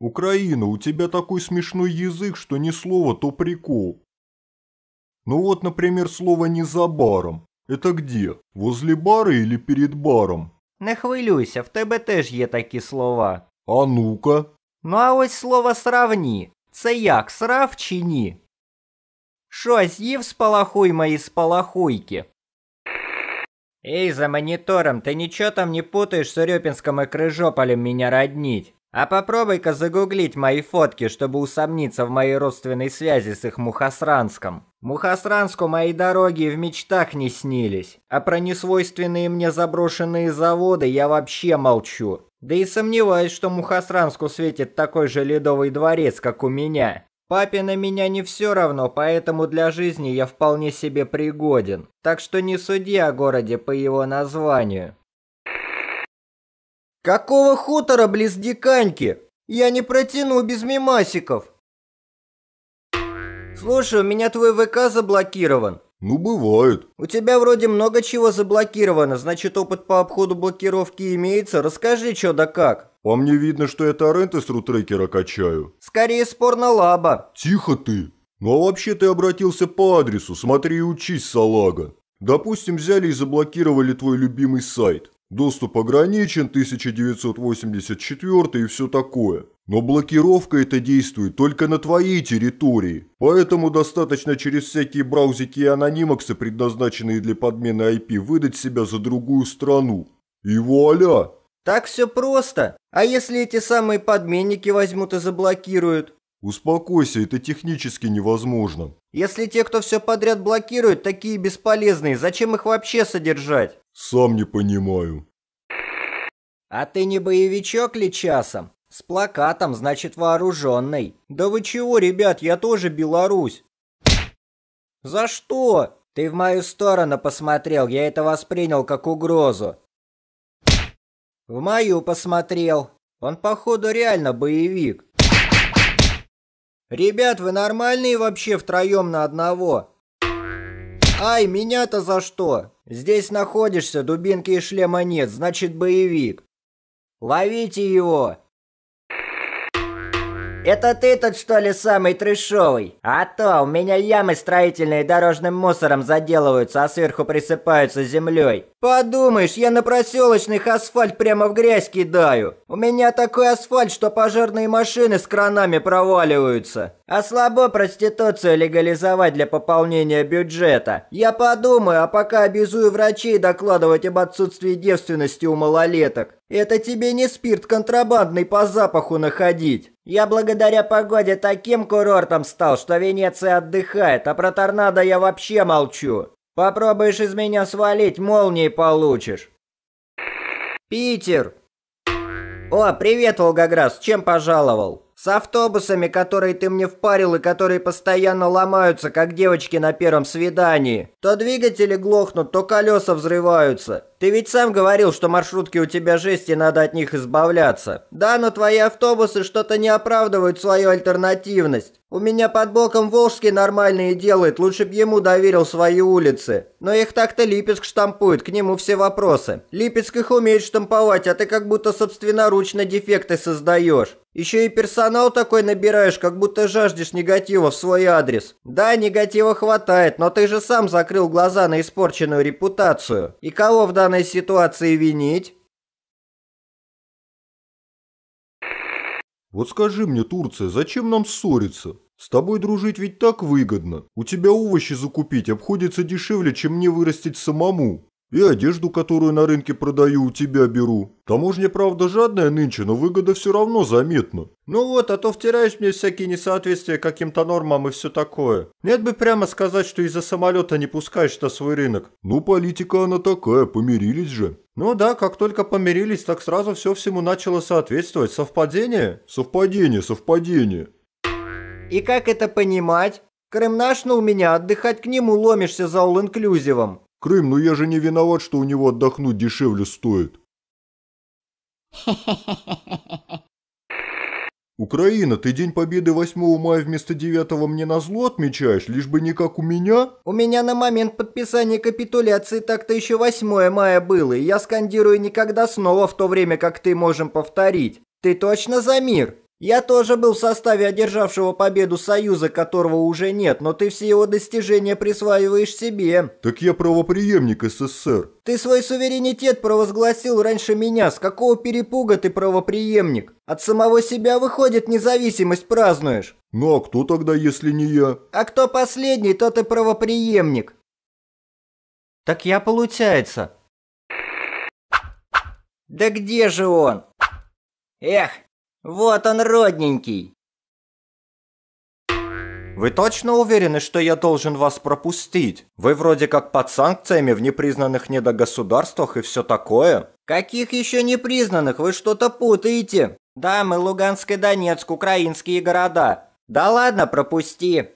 «Украина, у тебя такой смешной язык, что ни слово, то прикол». Ну вот, например, слово «не за баром». Это где? Возле бара или перед баром? Не хвилюйся, в тебе теж є такі слова. А ну-ка. Ну а ось слово «сравні». Це як, срав чи ні? Що, з'їв спалахуй мої спалахуйки? Эй, за монитором, ты ничего там не путаешь с Урюпинском и Крыжополем меня роднить? А попробуй-ка загуглить мои фотки, чтобы усомниться в моей родственной связи с их Мухасранском. Мухасранску мои дороги в мечтах не снились, а про несвойственные мне заброшенные заводы я вообще молчу. Да и сомневаюсь, что Мухасранску светит такой же ледовый дворец, как у меня. Папе на меня не все равно, поэтому для жизни я вполне себе пригоден. Так что не суди о городе по его названию. Какого хутора близ Диканьки? Я не протяну без мимасиков. Слушай, у меня твой ВК заблокирован. Ну, бывает. У тебя вроде много чего заблокировано, значит, опыт по обходу блокировки имеется. Расскажи, что да как. По а мне видно, что я торренты с рутрекера качаю. Скорее, спор на лаба. Тихо ты. Ну, а вообще ты обратился по адресу, смотри и учись, салага. Допустим, взяли и заблокировали твой любимый сайт. Доступ ограничен, 1984 и все такое. Но блокировка это действует только на твоей территории, поэтому достаточно через всякие браузики и анонимаксы, предназначенные для подмены IP, выдать себя за другую страну. И вуаля! Так все просто. А если эти самые подменники возьмут и заблокируют? Успокойся, это технически невозможно. Если те, кто все подряд блокирует, такие бесполезные, зачем их вообще содержать? Сам не понимаю. А ты не боевичок ли часом? С плакатом, значит, вооруженный. Да вы чего, ребят, я тоже Беларусь. За что? Ты в мою сторону посмотрел, я это воспринял как угрозу. В мою посмотрел. Он, походу, реально боевик. Ребят, вы нормальные вообще втроем на одного? Ай, меня-то за что? Здесь находишься, дубинки и шлема нет, значит боевик. Ловите его! Это ты тут что ли самый трешовый? А то у меня ямы строительные дорожным мусором заделываются, а сверху присыпаются землей. Подумаешь, я на проселочных асфальт прямо в грязь кидаю. У меня такой асфальт, что пожарные машины с кранами проваливаются. А слабо проституцию легализовать для пополнения бюджета. Я подумаю, а пока обязую врачей докладывать об отсутствии девственности у малолеток. Это тебе не спирт контрабандный по запаху находить. Я благодаря погоде таким курортом стал, что Венеция отдыхает, а про торнадо я вообще молчу. Попробуешь из меня свалить, молнии получишь. Питер. О, привет, Волгоград, чем пожаловал? С автобусами, которые ты мне впарил и которые постоянно ломаются, как девочки на первом свидании. То двигатели глохнут, то колеса взрываются. Ты ведь сам говорил, что маршрутки у тебя жесть и надо от них избавляться. Да, но твои автобусы что-то не оправдывают свою альтернативность. У меня под боком Волжский нормальные делает, лучше б ему доверил свои улицы. Но их так-то Липецк штампует, к нему все вопросы. Липецк их умеет штамповать, а ты как будто собственноручно дефекты создаешь. Еще и персонал такой набираешь, как будто жаждешь негатива в свой адрес. Да, негатива хватает, но ты же сам закрыл глаза на испорченную репутацию. И кого в данном данной ситуации винить? Вот скажи мне, Турция, зачем нам ссориться? С тобой дружить ведь так выгодно. У тебя овощи закупить обходится дешевле, чем мне вырастить самому. И одежду, которую на рынке продаю, у тебя беру. Таможня, правда, жадная нынче, но выгода все равно заметна. Ну вот, а то втираешь мне всякие несоответствия каким-то нормам и все такое. Нет бы прямо сказать, что из-за самолета не пускаешь на свой рынок. Ну, политика она такая, помирились же. Ну да, как только помирились, так сразу все всему начало соответствовать. Совпадение? Совпадение, совпадение. И как это понимать? Крым наш, но у меня отдыхать к нему ломишься за all-инклюзивом. Крым, ну я же не виноват, что у него отдохнуть дешевле стоит. Украина, ты День Победы 8 мая вместо 9 мне назло отмечаешь, лишь бы не как у меня? У меня на момент подписания капитуляции так-то еще 8 мая было, и я скандирую никогда снова в то время, как ты можем повторить. Ты точно за мир? Я тоже был в составе одержавшего победу Союза, которого уже нет, но ты все его достижения присваиваешь себе. Так я правоприемник СССР. Ты свой суверенитет провозгласил раньше меня. С какого перепуга ты правоприемник? От самого себя, выходит, независимость празднуешь. Ну а кто тогда, если не я? А кто последний, тот и правоприемник. Так я получается. Да где же он? Эх, вот он, родненький!» «Вы точно уверены, что я должен вас пропустить? Вы вроде как под санкциями в непризнанных недогосударствах и все такое». «Каких еще непризнанных? Вы что-то путаете. Да, мы Луганск и Донецк, украинские города. Да ладно, пропусти».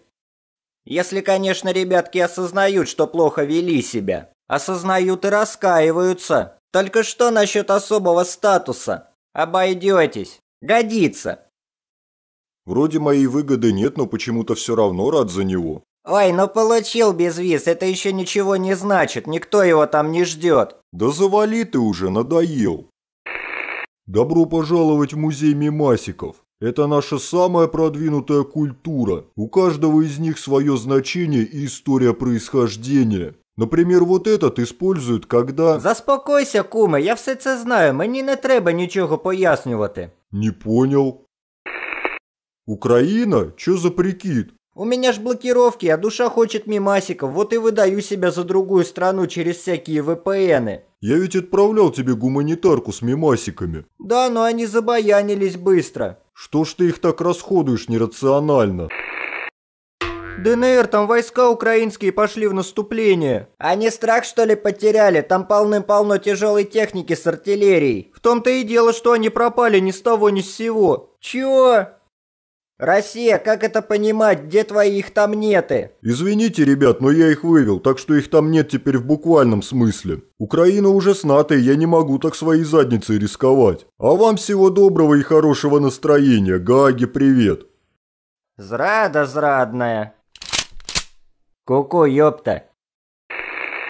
Если, конечно, ребятки осознают, что плохо вели себя. Осознают и раскаиваются. Только что насчет особого статуса? Обойдетесь. Годится. Вроде моей выгоды нет, но почему-то все равно рад за него. Ой, но ну получил без безвиз, это еще ничего не значит, никто его там не ждет. Да завали ты уже, надоел. Добро пожаловать в музей Мемасиков. Это наша самая продвинутая культура. У каждого из них свое значение и история происхождения. Например, вот этот используют, когда... Заспокойся, куме, я все це знаю, мені не треба нічого пояснювати. Не понял. Украина? Чё за прикид? У меня ж блокировки, а душа хочет мимасиков, вот и выдаю себя за другую страну через всякие ВПНы. Я ведь отправлял тебе гуманитарку с мимасиками. Да, но они забаянились быстро. Что ж ты их так расходуешь нерационально? ДНР, там войска украинские пошли в наступление. Они страх, что ли, потеряли? Там полным-полно тяжелой техники с артиллерией. В том-то и дело, что они пропали ни с того, ни с сего. Чего? «Россия, как это понимать? Где твои их там неты?» «Извините, ребят, но я их вывел, так что их там нет теперь в буквальном смысле. Украина уже с НАТО, я не могу так своей задницей рисковать. А вам всего доброго и хорошего настроения. Гаги, привет!» «Зрада, зрадная!» Ку-ку, ёпта.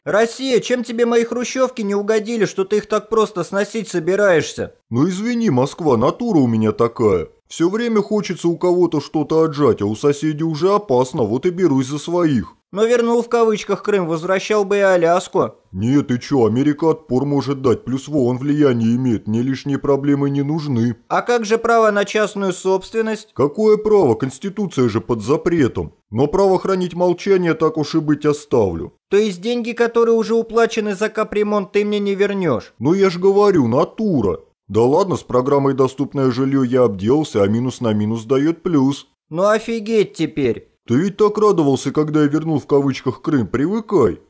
«Россия, чем тебе мои хрущевки не угодили, что ты их так просто сносить собираешься?» «Ну извини, Москва, натура у меня такая. Все время хочется у кого-то что-то отжать, а у соседей уже опасно, вот и берусь за своих». Но вернул в кавычках Крым, возвращал бы и Аляску. Нет, и чё, Америка отпор может дать, плюс во, он влияние имеет, мне лишние проблемы не нужны. А как же право на частную собственность? Какое право? Конституция же под запретом. Но право хранить молчание так уж и быть оставлю. То есть деньги, которые уже уплачены за капремонт, ты мне не вернёшь? Ну я ж говорю, натура. Да ладно, с программой «Доступное жилье» я обделся, а минус на минус дает плюс. Ну офигеть теперь. Ты ведь так радовался, когда я вернул в кавычках Крым, привыкай.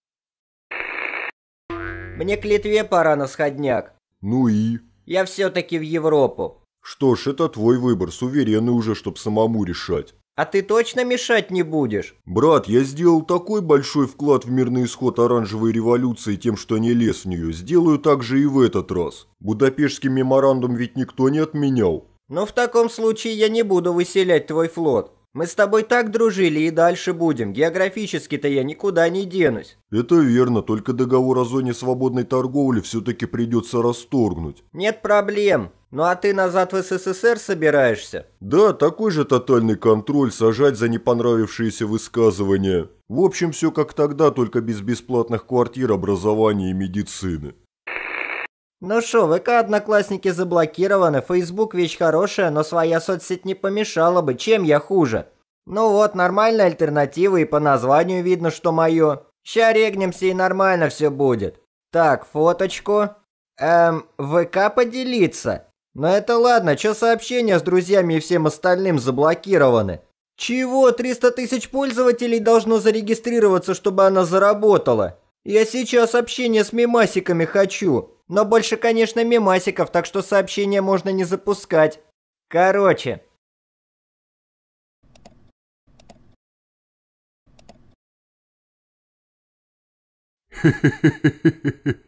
Мне к Литве пора на сходняк. Ну и? Я все-таки в Европу. Что ж, это твой выбор, суверенный уже, чтоб самому решать. А ты точно мешать не будешь? Брат, я сделал такой большой вклад в мирный исход оранжевой революции тем, что не лез в нее. Сделаю так же и в этот раз. Будапештский меморандум ведь никто не отменял. Но в таком случае я не буду выселять твой флот. Мы с тобой так дружили и дальше будем. Географически-то я никуда не денусь. Это верно, только договор о зоне свободной торговли все-таки придется расторгнуть. Нет проблем. Ну а ты назад в СССР собираешься? Да, такой же тотальный контроль, сажать за непонравившиеся высказывания. В общем, все как тогда, только без бесплатных квартир, образования и медицины. Ну шо, ВК одноклассники заблокированы, Фейсбук вещь хорошая, но своя соцсеть не помешала бы, чем я хуже? Ну вот, нормальная альтернатива и по названию видно, что моё. Ща регнемся и нормально все будет. Так, фоточку. Эм, ВК поделиться. Но ну это ладно, чё сообщения с друзьями и всем остальным заблокированы? Чего, 300 тысяч пользователей должно зарегистрироваться, чтобы она заработала? Я сейчас общение с мемасиками хочу. Но больше, конечно, мемасиков, так что сообщение можно не запускать. Короче.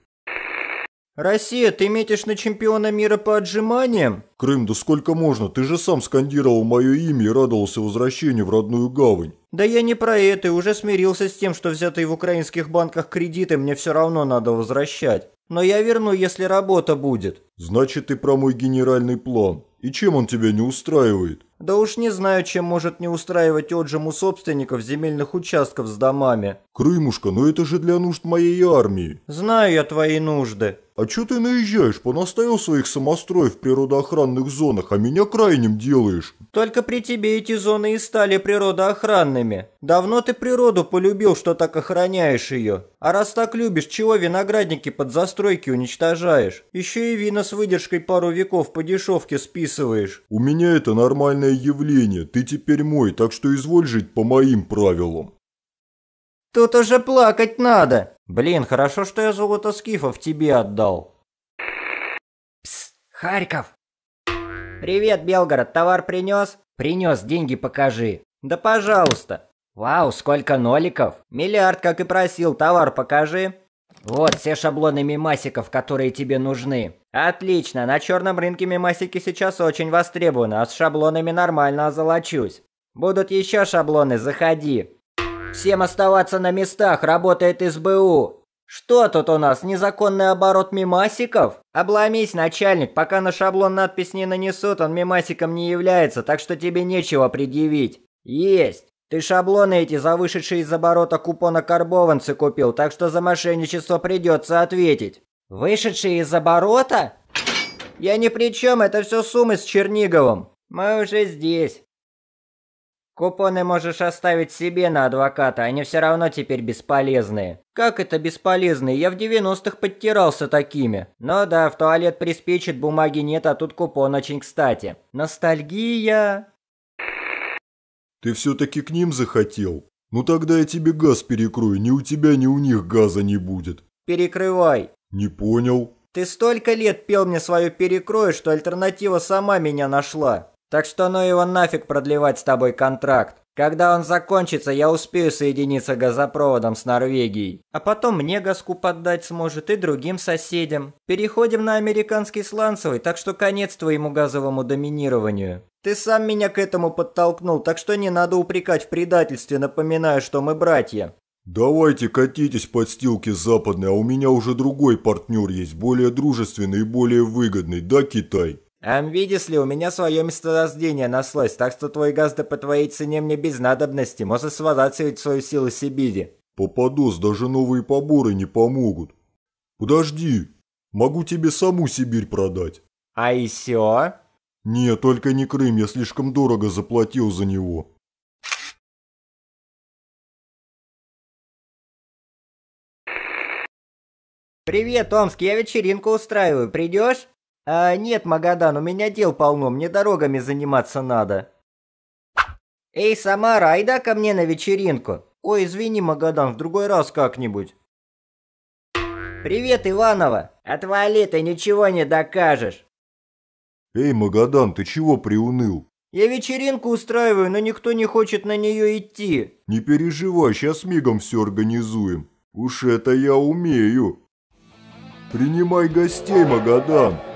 Россия, ты метишь на чемпиона мира по отжиманиям? Крым, да сколько можно? Ты же сам скандировал мое имя и радовался возвращению в родную гавань. Да я не про это, уже смирился с тем, что взятые в украинских банках кредиты мне все равно надо возвращать. Но я верну, если работа будет. Значит, ты про мой генеральный план. И чем он тебя не устраивает? Да уж не знаю, чем может не устраивать отжим у собственников земельных участков с домами. Крымушка, но ну это же для нужд моей армии. Знаю я твои нужды. А чё ты наезжаешь? Понаставил своих самостроев в природоохранных зонах, а меня крайним делаешь. Только при тебе эти зоны и стали природоохранными. Давно ты природу полюбил, что так охраняешь ее. А раз так любишь, чего виноградники под застройки уничтожаешь? Еще и вина с выдержкой пару веков по дешевке списываешь. У меня это нормальное странное явление. Ты теперь мой, так что изволь жить по моим правилам». «Тут уже плакать надо. Блин, хорошо, что я золото скифов тебе отдал». «Пс, Харьков!» «Привет, Белгород, товар принес?» «Принес, деньги покажи». «Да пожалуйста». «Вау, сколько ноликов!» «Миллиард, как и просил, товар покажи». «Вот все шаблоны мимасиков, которые тебе нужны». Отлично, на черном рынке мемасики сейчас очень востребованы, а с шаблонами нормально озолочусь. Будут еще шаблоны, заходи. Всем оставаться на местах, работает СБУ. Что тут у нас, незаконный оборот мемасиков? Обломись, начальник, пока на шаблон надпись не нанесут, он мемасиком не является, так что тебе нечего предъявить. Есть. Ты шаблоны эти за вышедшие из оборота купона карбованцы купил, так что за мошенничество придется ответить. Вышедший из оборота? Я ни при чем, это все суммы с Черниговым. Мы уже здесь. Купоны можешь оставить себе на адвоката, они все равно теперь бесполезные. Как это бесполезные? Я в 90-х подтирался такими. Ну да, в туалет приспичит, бумаги нет, а тут купон очень кстати. Ностальгия. Ты все-таки к ним захотел? Ну тогда я тебе газ перекрою, ни у тебя, ни у них газа не будет. Перекрывай. «Не понял». «Ты столько лет пел мне свою перекрою, что альтернатива сама меня нашла. Так что ну его нафиг продлевать с тобой контракт. Когда он закончится, я успею соединиться газопроводом с Норвегией. А потом мне газку поддать сможет и другим соседям. Переходим на американский сланцевый, так что конец твоему газовому доминированию. Ты сам меня к этому подтолкнул, так что не надо упрекать в предательстве, напоминаю, что мы братья. «Давайте катитесь подстилки западной, а у меня уже другой партнер есть, более дружественный и более выгодный, да, Китай?» «Ам, видишь ли, у меня свое месторождение нашлось, так что твой газ да по твоей цене мне без надобности, можешь сворачивать свою силу Сибири». «Попадос, даже новые поборы не помогут». «Подожди, могу тебе саму Сибирь продать». «А еще?» «Не, только не Крым, я слишком дорого заплатил за него». «Привет, Омск, я вечеринку устраиваю, придешь?» «А нет, Магадан, у меня дел полно, мне дорогами заниматься надо». «Эй, Самара, айда ко мне на вечеринку!» «Ой, извини, Магадан, в другой раз как-нибудь». «Привет, Иванова!» «Отвали, ты ничего не докажешь!» «Эй, Магадан, ты чего приуныл?» «Я вечеринку устраиваю, но никто не хочет на нее идти!» «Не переживай, сейчас мигом все организуем. Уж это я умею!» «Принимай гостей, Магадан!»